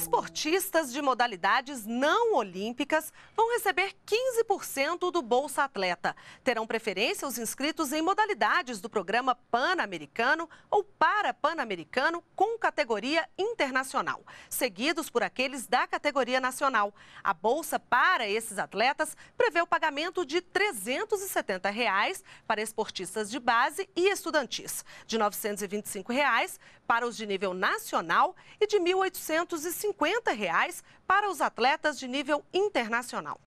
Esportistas de modalidades não olímpicas vão receber 15% do Bolsa Atleta. Terão preferência os inscritos em modalidades do programa Pan-Americano ou Para-Pan-Americano com categoria internacional, seguidos por aqueles da categoria nacional. A bolsa para esses atletas prevê o pagamento de R$ 370 reais para esportistas de base e estudantis, de R$ 925 reais para os de nível nacional e de R$ 1.850 50 reais para os atletas de nível internacional.